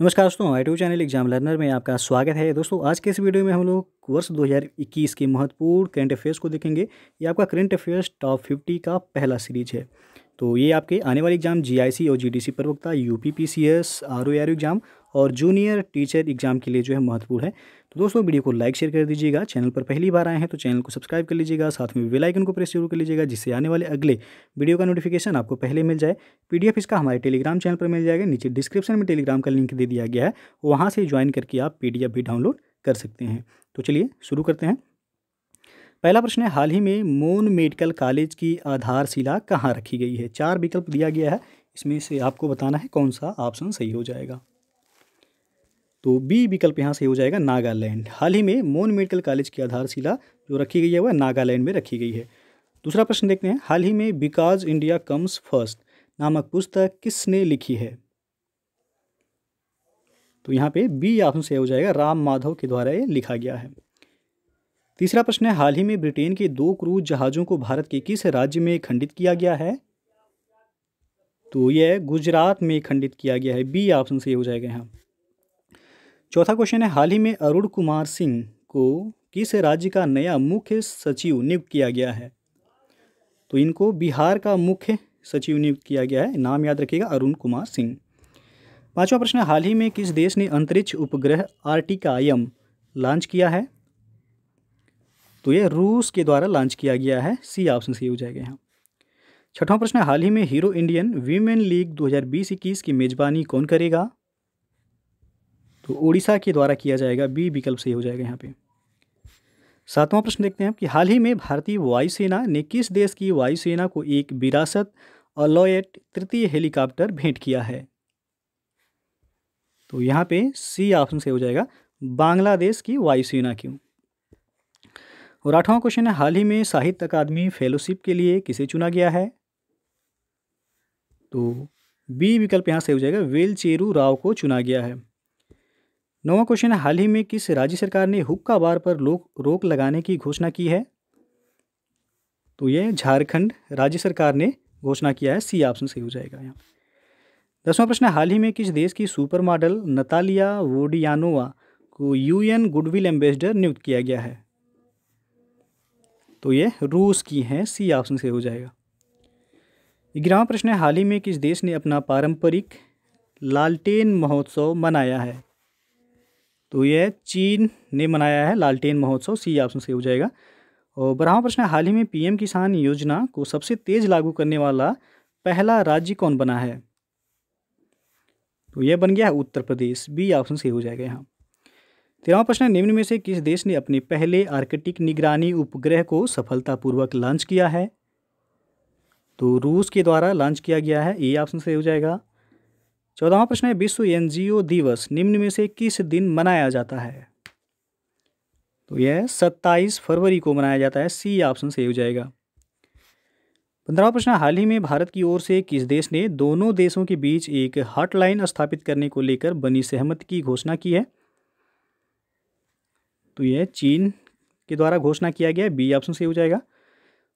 नमस्कार दोस्तों YouTube channel exam learner में आपका स्वागत है दोस्तों आज के इस वीडियो में हम लोग वर्ष 2021 के महत्वपूर्ण करंट अफेयर्स को देखेंगे ये आपका करंट अफेयर्स टॉप 50 का पहला सीरीज है तो ये आपके आने वाले एग्जाम जीआईसी और जीडीसी प्रवक्ता यू पी एग्जाम और जूनियर टीचर एग्जाम के लिए जो है महत्वपूर्ण है तो दोस्तों वीडियो को लाइक शेयर कर दीजिएगा चैनल पर पहली बार आए हैं तो चैनल को सब्सक्राइब कर लीजिएगा साथ में वेलाइकन को प्रेस जरूर कर लीजिएगा जिससे आने वाले अगले वीडियो का नोटिफिकेशन आपको पहले मिल जाए पी इसका हमारे टेलीग्राम चैनल पर मिल जाएगा नीचे डिस्क्रिप्शन में टेलीग्राम का लिंक दे दिया गया है वहाँ से ज्वाइन करके आप पी भी डाउनलोड कर सकते हैं तो चलिए शुरू करते हैं पहला प्रश्न है हाल ही में मोन मेडिकल कॉलेज की आधारशिला कहाँ रखी गई है चार विकल्प दिया गया है इसमें से आपको बताना है कौन सा ऑप्शन सही हो जाएगा तो बी विकल्प यहाँ से हो जाएगा नागालैंड हाल ही में मोन मेडिकल कॉलेज की आधारशिला जो रखी गई है वह नागालैंड में रखी गई है दूसरा प्रश्न देखते हैं हाल ही में बिकॉज इंडिया कम्स फर्स्ट नामक पुस्तक किसने लिखी है तो यहाँ पे बी ऑप्शन से हो जाएगा राम माधव के द्वारा ये लिखा गया है तीसरा प्रश्न है हाल ही में ब्रिटेन के दो क्रूज जहाज़ों को भारत के किस राज्य में खंडित किया गया है तो यह गुजरात में खंडित किया गया है बी ऑप्शन से हो जाएगा यहाँ चौथा क्वेश्चन है हाल ही में अरुण कुमार सिंह को किस राज्य का नया मुख्य सचिव नियुक्त किया गया है तो इनको बिहार का मुख्य सचिव नियुक्त किया गया है नाम याद रखिएगा अरुण कुमार सिंह पांचवा प्रश्न हाल ही में किस देश ने अंतरिक्ष उपग्रह आर्टिकायम लॉन्च किया है तो ये रूस के द्वारा लॉन्च किया गया है सी ऑप्शन सी हो जाएगा यहाँ छठवां प्रश्न हाल ही में हीरो इंडियन वीमेन लीग 2020 हज़ार की मेजबानी कौन करेगा तो ओडिशा के द्वारा किया जाएगा बी विकल्प सही हो जाएगा यहाँ पे सातवां प्रश्न देखते हैं कि हाल ही में भारतीय वायुसेना ने किस देश की वायुसेना को एक विरासत अलॉयट तृतीय हेलीकॉप्टर भेंट किया है तो यहाँ पे सी ऑप्शन से हो जाएगा बांग्लादेश की वायुसेना क्यों और आठवां क्वेश्चन है हाल ही में साहित्य अकादमी फेलोशिप के लिए किसे चुना गया है तो बी विकल्प यहाँ से हो जाएगा वेलचेरू राव को चुना गया है नौवा क्वेश्चन है हाल ही में किस राज्य सरकार ने हुक्का बार पर लोक रोक लगाने की घोषणा की है तो ये झारखंड राज्य सरकार ने घोषणा किया है सी ऑप्शन सही हो जाएगा यहाँ दसवां प्रश्न हाल ही में किस देश की सुपर मॉडल नतालिया वोडियानोवा को यूएन गुडविल एम्बेसडर नियुक्त किया गया है तो ये रूस की है सी ऑप्शन से हो जाएगा ग्यारहवा प्रश्न है हाल ही में किस देश ने अपना पारंपरिक लालटेन महोत्सव मनाया है तो यह चीन ने मनाया है लालटेन महोत्सव सी ऑप्शन सही हो जाएगा और बारहवा प्रश्न हाल ही में पीएम किसान योजना को सबसे तेज लागू करने वाला पहला राज्य कौन बना है तो यह बन गया है उत्तर प्रदेश बी ऑप्शन सही हो जाएगा यहाँ तेरहवा प्रश्न निम्न में से किस देश ने अपने पहले आर्कटिक निगरानी उपग्रह को सफलतापूर्वक लॉन्च किया है तो रूस के द्वारा लॉन्च किया गया है ए ऑप्शन सही हो जाएगा चौदहवा प्रश्न है विश्व एनजीओ दिवस निम्न में से किस दिन मनाया जाता है तो यह सत्ताईस फरवरी को मनाया जाता है सी ऑप्शन सही हो जाएगा पंद्रहवा प्रश्न हाल ही में भारत की ओर से किस देश ने दोनों देशों के बीच एक हॉटलाइन स्थापित करने को लेकर बनी सहमति की घोषणा की है तो यह चीन के द्वारा घोषणा किया गया बी ऑप्शन सही हो जाएगा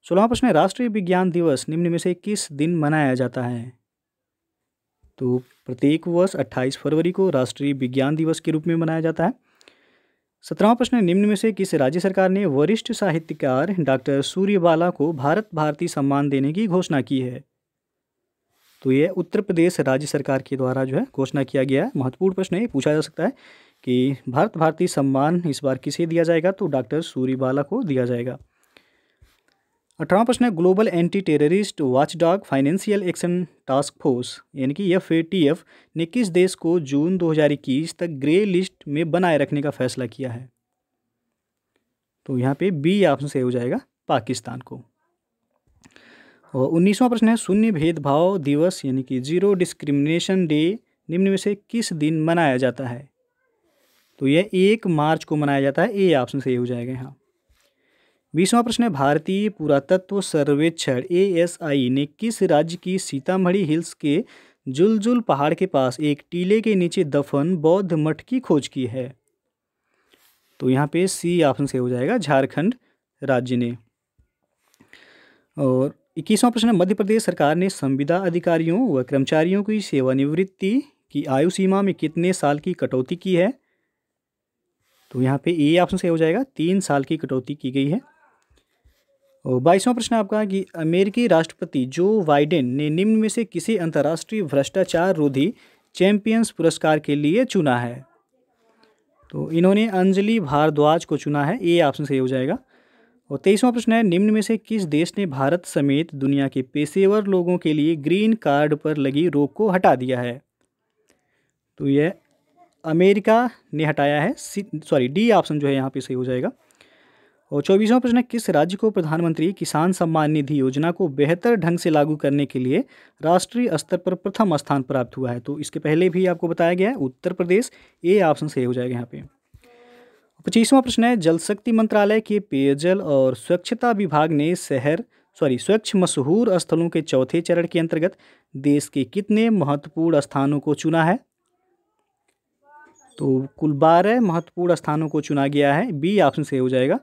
सोलहवा प्रश्न है राष्ट्रीय विज्ञान दिवस निम्न में से किस दिन मनाया जाता है तो प्रत्येक वर्ष अट्ठाईस फरवरी को राष्ट्रीय विज्ञान दिवस के रूप में मनाया जाता है सत्रहवा प्रश्न निम्न में से किस राज्य सरकार ने वरिष्ठ साहित्यकार डॉक्टर सूर्यबाला को भारत भारती सम्मान देने की घोषणा की है तो यह उत्तर प्रदेश राज्य सरकार के द्वारा जो है घोषणा किया गया है महत्वपूर्ण प्रश्न ये पूछा जा सकता है कि भारत भारती सम्मान इस बार किसे दिया जाएगा तो डॉक्टर सूर्यबाला को दिया जाएगा अठारह प्रश्न है global anti terrorist dog financial action task force यानी कि एफ ने किस देश को जून 2021 तक ग्रे लिस्ट में बनाए रखने का फैसला किया है तो यहाँ पे बी ऑप्शन सही हो जाएगा पाकिस्तान को और उन्नीसवां प्रश्न है शून्य भेदभाव दिवस यानी कि जीरो डिस्क्रिमिनेशन डे निम्न में से किस दिन मनाया जाता है तो यह एक मार्च को मनाया जाता है ए ऑप्शन सही हो जाएगा यहाँ बीसवां प्रश्न है भारतीय पुरातत्व सर्वेक्षण आई ने किस राज्य की सीतामढ़ी हिल्स के जुलजुल पहाड़ के पास एक टीले के नीचे दफन बौद्ध मठ की खोज की है तो यहाँ पे सी ऑप्शन से हो जाएगा झारखंड राज्य ने और इक्कीसवां प्रश्न मध्य प्रदेश सरकार ने संविदा अधिकारियों व कर्मचारियों की सेवानिवृत्ति की आयु सीमा में कितने साल की कटौती की है तो यहाँ पे ए ऑप्शन से हो जाएगा तीन साल की कटौती की गई है बाईसवां प्रश्न आपका कि अमेरिकी राष्ट्रपति जो बाइडेन ने निम्न में से किसी अंतर्राष्ट्रीय भ्रष्टाचार रोधी चैंपियंस पुरस्कार के लिए चुना है तो इन्होंने अंजलि भारद्वाज को चुना है ये ऑप्शन सही हो जाएगा और तेईसवां प्रश्न है निम्न में से किस देश ने भारत समेत दुनिया के पेशेवर लोगों के लिए ग्रीन कार्ड पर लगी रोक को हटा दिया है तो यह अमेरिका ने हटाया है सॉरी डी ऑप्शन जो है यहाँ पे सही हो जाएगा और चौबीसवां प्रश्न किस राज्य को प्रधानमंत्री किसान सम्मान निधि योजना को बेहतर ढंग से लागू करने के लिए राष्ट्रीय स्तर पर प्रथम स्थान प्राप्त हुआ है तो इसके पहले भी आपको बताया गया है उत्तर प्रदेश ए ऑप्शन सही हो जाएगा यहाँ पे पच्चीसवां प्रश्न है जल शक्ति मंत्रालय के पेयजल और स्वच्छता विभाग ने शहर सॉरी स्वच्छ मशहूर स्थलों के चौथे चरण के अंतर्गत देश के कितने महत्वपूर्ण स्थानों को चुना है तो कुल बारह महत्वपूर्ण स्थानों को चुना गया है बी ऑप्शन सही हो जाएगा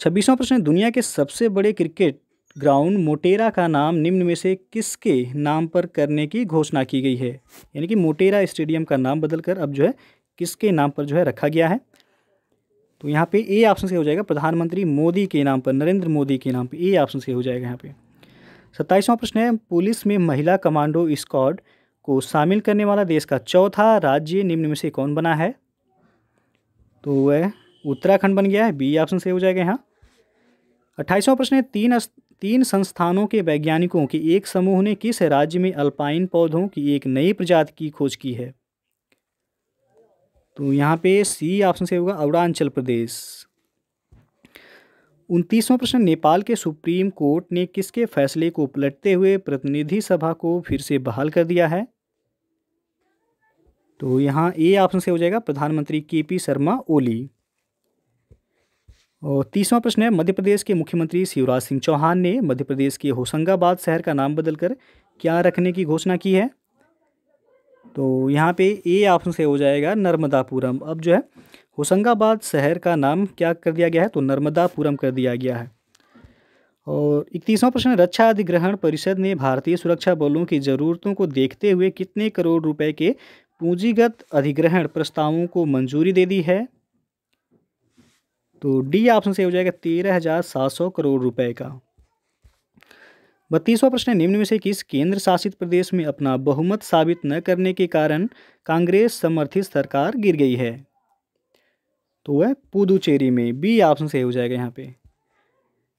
छब्बीसवां प्रश्न दुनिया के सबसे बड़े क्रिकेट ग्राउंड मोटेरा का नाम निम्न में से किसके नाम पर करने की घोषणा की गई है यानी कि मोटेरा स्टेडियम का नाम बदलकर अब जो है किसके नाम पर जो है रखा गया है तो यहाँ पे ए ऑप्शन से हो जाएगा प्रधानमंत्री मोदी के नाम पर नरेंद्र मोदी के नाम पर ए ऑप्शन से हो जाएगा यहाँ पे सत्ताईसवां प्रश्न है पुलिस में महिला कमांडो स्क्वाड को शामिल करने वाला देश का चौथा राज्य निम्न में से कौन बना है तो वह उत्तराखंड बन गया है बी ऑप्शन से हो जाएगा यहाँ अट्ठाईसवां प्रश्न है तीन तीन संस्थानों के वैज्ञानिकों के एक समूह ने किस राज्य में अल्पाइन पौधों की एक नई प्रजाति की खोज की है तो यहाँ पे सी ऑप्शन से होगा अरुणाचल प्रदेश उनतीसवां प्रश्न नेपाल के सुप्रीम कोर्ट ने किसके फैसले को पलटते हुए प्रतिनिधि सभा को फिर से बहाल कर दिया है तो यहाँ ए ऑप्शन से हो जाएगा प्रधानमंत्री के पी शर्मा ओली और तीसवा प्रश्न है मध्य प्रदेश के मुख्यमंत्री शिवराज सिंह चौहान ने मध्य प्रदेश के होशंगाबाद शहर का नाम बदलकर क्या रखने की घोषणा की है तो यहाँ पे ए ऑप्शन से हो जाएगा नर्मदापुरम अब जो है होशंगाबाद शहर का नाम क्या कर दिया गया है तो नर्मदापुरम कर दिया गया है और इकतीसवां प्रश्न रक्षा अधिग्रहण परिषद ने भारतीय सुरक्षा बलों की ज़रूरतों को देखते हुए कितने करोड़ रुपए के पूंजीगत अधिग्रहण प्रस्तावों को मंजूरी दे दी है तो डी ऑप्शन सही हो जाएगा तेरह हज़ार सात सौ करोड़ रुपए का बत्तीसवां प्रश्न निम्न में से किस केंद्र शासित प्रदेश में अपना बहुमत साबित न करने के कारण कांग्रेस समर्थित सरकार गिर गई है तो वह पुदुचेरी में बी ऑप्शन सही हो जाएगा यहाँ पे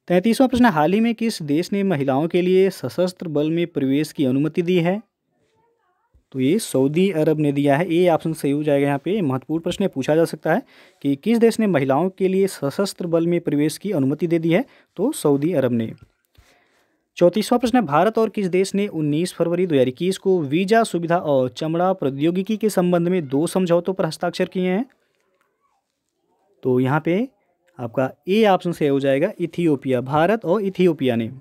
तैंतीसवां प्रश्न हाल ही में किस देश ने महिलाओं के लिए सशस्त्र बल में प्रवेश की अनुमति दी है तो ये सऊदी अरब ने दिया है ए ऑप्शन सही हो जाएगा यहाँ पे महत्वपूर्ण प्रश्न पूछा जा सकता है कि किस देश ने महिलाओं के लिए सशस्त्र बल में प्रवेश की अनुमति दे दी है तो सऊदी अरब ने चौंतीसवां प्रश्न है भारत और किस देश ने 19 फरवरी 2021 को वीजा सुविधा और चमड़ा प्रौद्योगिकी के संबंध में दो समझौतों पर हस्ताक्षर किए हैं तो यहाँ पे आपका ए ऑप्शन सही हो जाएगा इथियोपिया भारत और इथियोपिया ने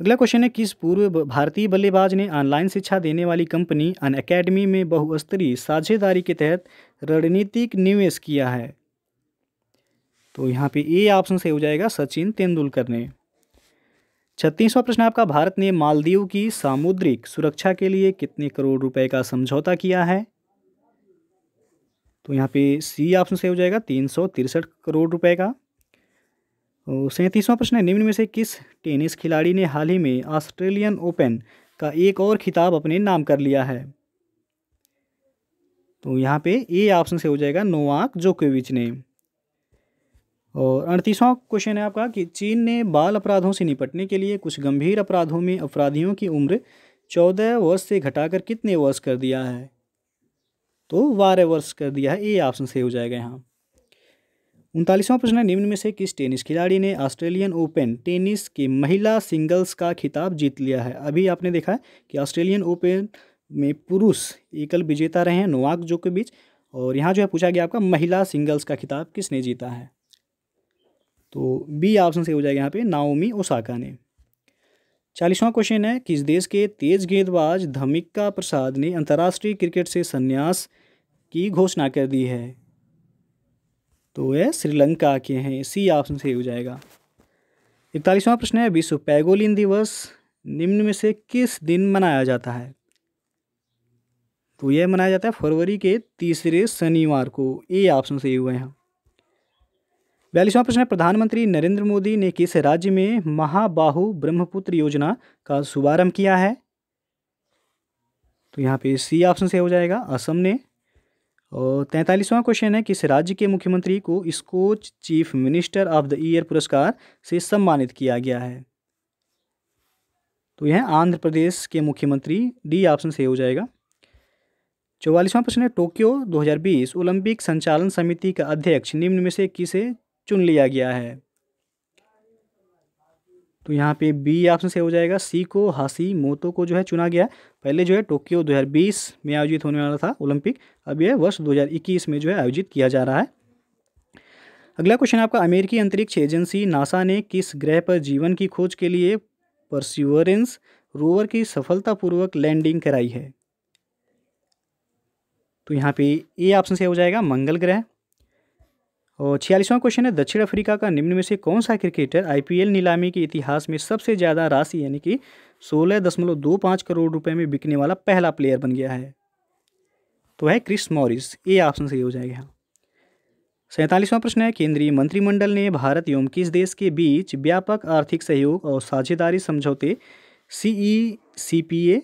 अगला क्वेश्चन है किस पूर्व भारतीय बल्लेबाज ने ऑनलाइन शिक्षा देने वाली कंपनी अन अकेडमी में बहुस्तरीय साझेदारी के तहत रणनीतिक निवेश किया है तो यहाँ पे ए ऑप्शन से हो जाएगा सचिन तेंदुलकर ने छत्तीसवां प्रश्न आपका भारत ने मालदीव की सामुद्रिक सुरक्षा के लिए कितने करोड़ रुपए का समझौता किया है तो यहाँ पे सी ऑप्शन से हो जाएगा तीन सौ तिरसठ करोड़ रुपए का सैंतीसवां प्रश्न है निम्न में से किस टेनिस खिलाड़ी ने हाल ही में ऑस्ट्रेलियन ओपन का एक और खिताब अपने नाम कर लिया है तो यहाँ पे ए ऑप्शन से हो जाएगा नोवाक जोकोविच ने और अड़तीसवां क्वेश्चन है आपका कि चीन ने बाल अपराधों से निपटने के लिए कुछ गंभीर अपराधों में अपराधियों की उम्र चौदह वर्ष से घटाकर कितने वर्ष कर दिया है तो बारह वर्ष कर दिया है ए ऑप्शन से हो जाएगा यहाँ उनतालीसवां प्रश्न है निम्न में से किस टेनिस खिलाड़ी ने ऑस्ट्रेलियन ओपन टेनिस के महिला सिंगल्स का खिताब जीत लिया है अभी आपने देखा है कि ऑस्ट्रेलियन ओपन में पुरुष एकल विजेता रहे हैं नोवाक जो के बीच और यहाँ जो है पूछा गया आपका महिला सिंगल्स का खिताब किसने जीता है तो बी ऑप्शन से हो जाएगा यहाँ पे नाओमी ओसाका ने चालीसवां क्वेश्चन है किस देश के तेज गेंदबाज धमिका प्रसाद ने अंतर्राष्ट्रीय क्रिकेट से संन्यास की घोषणा कर दी है तो ये श्रीलंका के हैं सी ऑप्शन सही हो जाएगा इकतालीसवां प्रश्न है विश्व पैगोलिन दिवस निम्न में से किस दिन मनाया जाता है तो यह मनाया जाता है फरवरी के तीसरे शनिवार को ए ऑप्शन सही हुए हैं बयालीसवां प्रश्न है प्रधानमंत्री नरेंद्र मोदी ने किस राज्य में महाबाहु ब्रह्मपुत्र योजना का शुभारंभ किया है तो यहाँ पे सी ऑप्शन से हो जाएगा असम ने और तैंतालीसवां क्वेश्चन है किस राज्य के मुख्यमंत्री को Skoch chief minister of the year पुरस्कार से सम्मानित किया गया है तो यह आंध्र प्रदेश के मुख्यमंत्री डी ऑप्शन से हो जाएगा चौवालीसवां प्रश्न है टोक्यो 2020 ओलंपिक संचालन समिति का अध्यक्ष निम्न में से किसे चुन लिया गया है तो यहाँ पे बी ऑप्शन से हो जाएगा सी को हासी मोतो को जो है चुना गया पहले जो है टोक्यो 2020 में आयोजित होने वाला था ओलंपिक अब यह वर्ष 2021 में जो है आयोजित किया जा रहा है अगला क्वेश्चन आपका अमेरिकी अंतरिक्ष एजेंसी नासा ने किस ग्रह पर जीवन की खोज के लिए परस्यूरेंस रोवर की सफलतापूर्वक लैंडिंग कराई है तो यहाँ पे ए ऑप्शन से हो जाएगा मंगल ग्रह और छियालीसवां क्वेश्चन है दक्षिण अफ्रीका का निम्न में से कौन सा क्रिकेटर आईपीएल नीलामी के इतिहास में सबसे ज़्यादा राशि यानी कि सोलह दशमलव दो पाँच करोड़ रुपए में बिकने वाला पहला प्लेयर बन गया है तो है क्रिस मॉरिस ए ऑप्शन सही हो जाएगा सैंतालीसवां प्रश्न है केंद्रीय मंत्रिमंडल ने भारत एवं किस देश के बीच व्यापक आर्थिक सहयोग और साझेदारी समझौते सी सी पी ए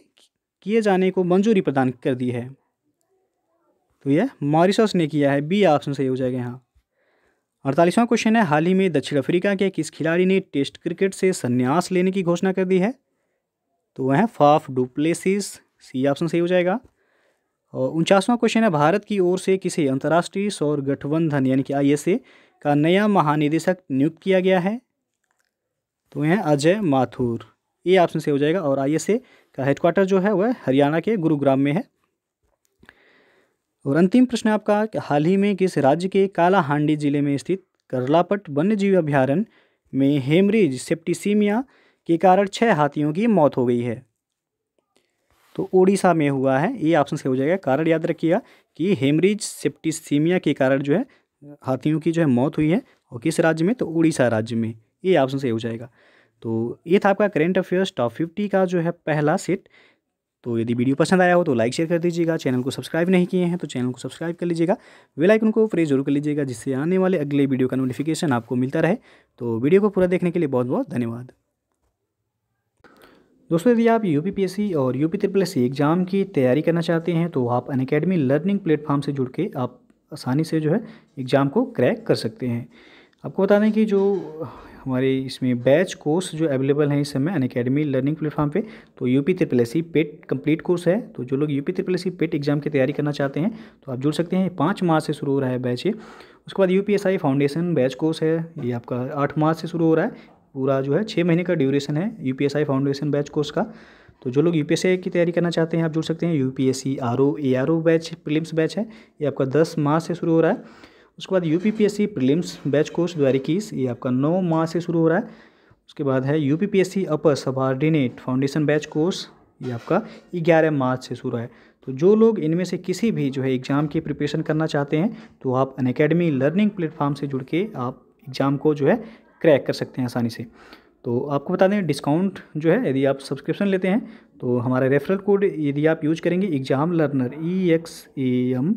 किए जाने को मंजूरी प्रदान कर दी है तो यह मॉरिसस ने किया है बी ऑप्शन सही हो जाएगा यहाँ अड़तालीसवां क्वेश्चन है हाल ही में दक्षिण अफ्रीका के किस खिलाड़ी ने टेस्ट क्रिकेट से संन्यास लेने की घोषणा कर दी है तो वह फाफ डुप्लेसिस सी ऑप्शन सही हो जाएगा और उनचासवां क्वेश्चन है भारत की ओर से किसे अंतर्राष्ट्रीय सौर गठबंधन यानी कि आईएसए का नया महानिदेशक नियुक्त किया गया है तो यह अजय माथुर ये ऑप्शन से हो जाएगा और आईएसए का हेडक्वार्टर जो है वह हरियाणा के गुरुग्राम में है और अंतिम प्रश्न आपका कि हाल ही में किस राज्य के कालाहांडी जिले में स्थित करलापट वन्यजीव अभ्यारण्य में हेमरेज सेप्टिसीमिया के कारण छः हाथियों की मौत हो गई है तो उड़ीसा में हुआ है ये ऑप्शन से हो जाएगा कारण याद रखिएगा कि हेमरेज सेप्टिसीमिया के कारण जो है हाथियों की जो है मौत हुई है और किस राज्य में तो उड़ीसा राज्य में ये ऑप्शन से हो जाएगा तो ये था आपका करेंट अफेयर्स टॉप फिफ्टी का जो है पहला सेट तो यदि वीडियो पसंद आया हो तो लाइक शेयर कर दीजिएगा चैनल को सब्सक्राइब नहीं किए हैं तो चैनल को सब्सक्राइब कर लीजिएगा वेल आइकन को प्रेस जरूर कर लीजिएगा जिससे आने वाले अगले वीडियो का नोटिफिकेशन आपको मिलता रहे तो वीडियो को पूरा देखने के लिए बहुत बहुत धन्यवाद दोस्तों यदि आप यू पी और U P triple S exam की तैयारी करना चाहते हैं तो आप अन लर्निंग प्लेटफॉर्म से जुड़ के आप आसानी से जो है एग्ज़ाम को क्रैक कर सकते हैं आपको बता दें कि जो हमारे इसमें बैच कोर्स जो अवेलेबल हैं इस समय अन अकेडमी लर्निंग प्लेटफॉर्म पे तो U P triple S PET complete course है तो जो लोग U P triple S C PET exam की तैयारी करना चाहते हैं तो आप जुड़ सकते हैं पाँच मार्च से शुरू हो रहा है बैच ये उसके बाद U P S I foundation batch course है ये आपका आठ मार्च से शुरू हो रहा है पूरा जो है छः महीने का ड्यूरेशन है U P S I foundation batch course का तो जो लोग यू पी एस की तैयारी करना चाहते हैं आप जुड़ सकते हैं U P S C R O A batch prelims batch है ये आपका दस मार्च से शुरू हो रहा है उसके बाद यू पी बैच कोर्स दो हज़ार ये आपका नौ माह से शुरू हो रहा है उसके बाद है UPPSC upper subordinate foundation batch course ये आपका ग्यारह मार्च से शुरू है तो जो लोग इनमें से किसी भी जो है एग्ज़ाम की प्रिपरेशन करना चाहते हैं तो आप अन लर्निंग प्लेटफॉर्म से जुड़ के आप एग्ज़ाम को जो है क्रैक कर सकते हैं आसानी से तो आपको बता दें डिस्काउंट जो है यदि आप सब्सक्रिप्शन लेते हैं तो हमारा रेफरल कोड यदि आप यूज करेंगे exam learner E X A M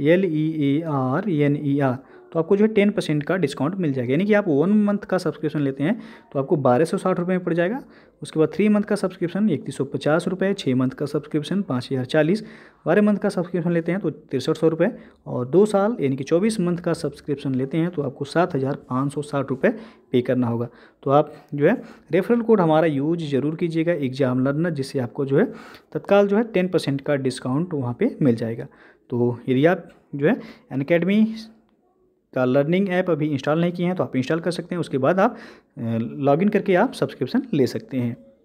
L E A R N E R तो आपको जो है टेन परसेंट का डिस्काउंट मिल जाएगा यानी कि आप वन मंथ का सब्सक्रिप्शन लेते हैं तो आपको बारह सौ साठ रुपये में पड़ जाएगा उसके बाद थ्री मंथ का सब्सक्रिप्शन इकतीस सौ पचास रुपये छः मंथ का सब्सक्रिप्शन पाँच हज़ार चालीस बारह मंथ का सब्सक्रिप्शन लेते हैं तो तिरसठ सौ रुपये और दो साल यानी कि चौबीस मंथ का सब्सक्रिप्शन लेते हैं तो आपको सात हज़ार पाँच सौ साठ रुपये पे करना होगा तो आप जो है रेफरल कोड हमारा यूज ज़रूर कीजिएगा एग्जाम लर्नर जिससे आपको जो है तत्काल जो है टेन परसेंट का डिस्काउंट वहाँ पर मिल जाएगा तो यदि आप जो है एन अकेडमी का लर्निंग ऐप अभी इंस्टॉल नहीं किए हैं तो आप इंस्टॉल कर सकते हैं उसके बाद आप लॉगिन करके आप सब्सक्रिप्शन ले सकते हैं